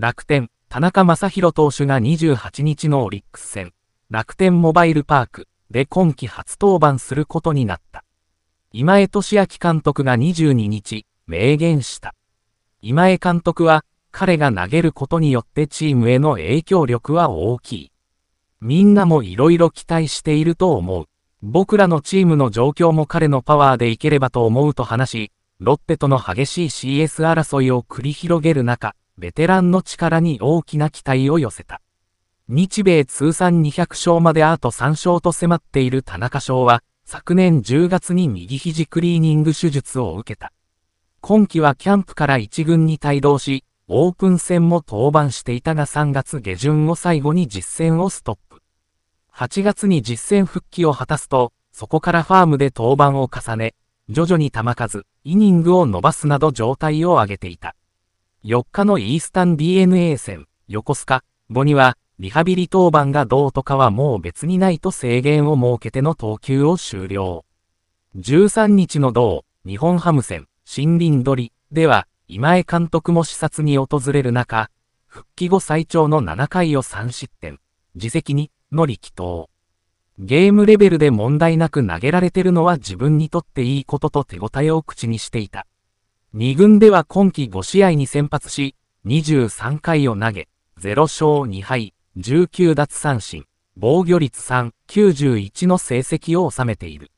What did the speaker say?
楽天、田中将大投手が28日のオリックス戦、楽天モバイルパークで今季初登板することになった。今江俊明監督が22日、明言した。今江監督は、彼が投げることによってチームへの影響力は大きい。みんなも色々期待していると思う。僕らのチームの状況も彼のパワーでいければと思うと話し、ロッテとの激しい CS 争いを繰り広げる中、ベテランの力に大きな期待を寄せた。日米通算200勝まであと3勝と迫っている田中翔は、昨年10月に右肘クリーニング手術を受けた。今季はキャンプから1軍に帯同し、オープン戦も登板していたが3月下旬を最後に実戦をストップ。8月に実戦復帰を果たすと、そこからファームで登板を重ね、徐々に球数、イニングを伸ばすなど状態を上げていた。4日のイースタン DNA 戦、横須賀、後には、リハビリ当番がどうとかはもう別にないと制限を設けての投球を終了。13日の同、日本ハム戦、森林鳥では、今江監督も視察に訪れる中、復帰後最長の7回を3失点、自責に、乗り祈祷。ゲームレベルで問題なく投げられてるのは自分にとっていいことと手応えを口にしていた。2軍では今季5試合に先発し、23回を投げ、0勝2敗、19奪三振、防御率3、91の成績を収めている。